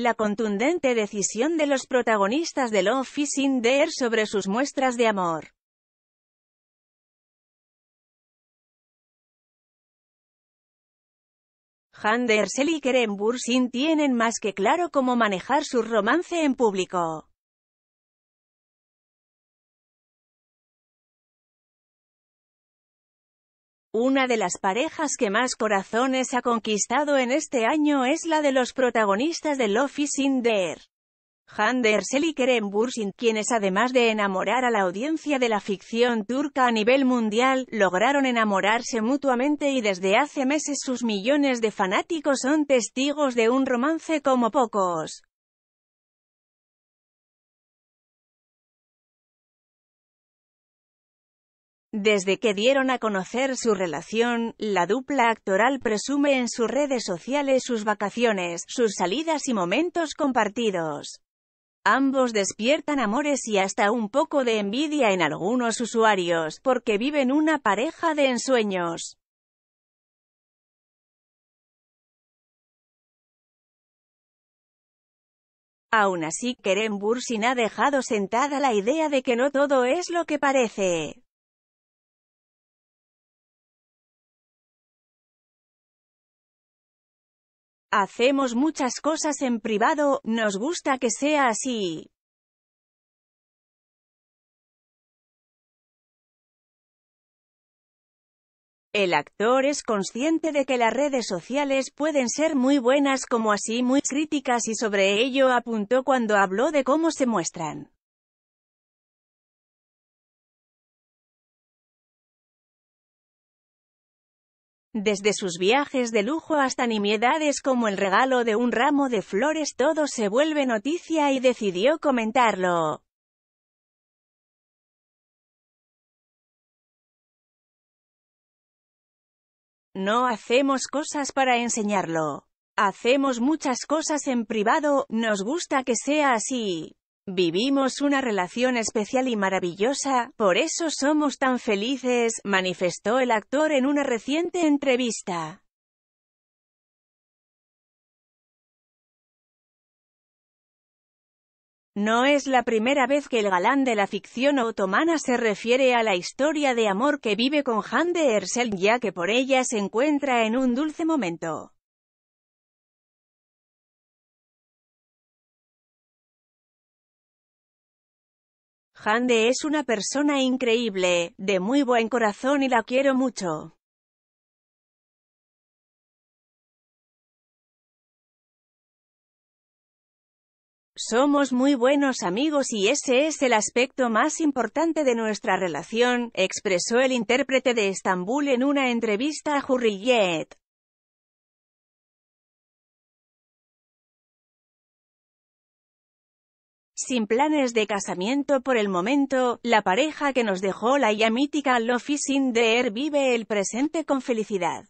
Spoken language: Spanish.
La contundente decisión de los protagonistas de Love is in sobre sus muestras de amor. Handers y Bursin tienen más que claro cómo manejar su romance en público. Una de las parejas que más corazones ha conquistado en este año es la de los protagonistas de Love is in the Air. Handers y Bursin, quienes además de enamorar a la audiencia de la ficción turca a nivel mundial, lograron enamorarse mutuamente y desde hace meses sus millones de fanáticos son testigos de un romance como pocos. Desde que dieron a conocer su relación, la dupla actoral presume en sus redes sociales sus vacaciones, sus salidas y momentos compartidos. Ambos despiertan amores y hasta un poco de envidia en algunos usuarios, porque viven una pareja de ensueños. Aún así, Keren Bursin ha dejado sentada la idea de que no todo es lo que parece. Hacemos muchas cosas en privado, nos gusta que sea así. El actor es consciente de que las redes sociales pueden ser muy buenas como así muy críticas y sobre ello apuntó cuando habló de cómo se muestran. Desde sus viajes de lujo hasta nimiedades como el regalo de un ramo de flores todo se vuelve noticia y decidió comentarlo. No hacemos cosas para enseñarlo. Hacemos muchas cosas en privado, nos gusta que sea así. Vivimos una relación especial y maravillosa, por eso somos tan felices, manifestó el actor en una reciente entrevista. No es la primera vez que el galán de la ficción otomana se refiere a la historia de amor que vive con Han de Ersel ya que por ella se encuentra en un dulce momento. Hande es una persona increíble, de muy buen corazón y la quiero mucho. Somos muy buenos amigos y ese es el aspecto más importante de nuestra relación, expresó el intérprete de Estambul en una entrevista a Hurriyet. Sin planes de casamiento por el momento, la pareja que nos dejó la ya mítica Love is vive el presente con felicidad.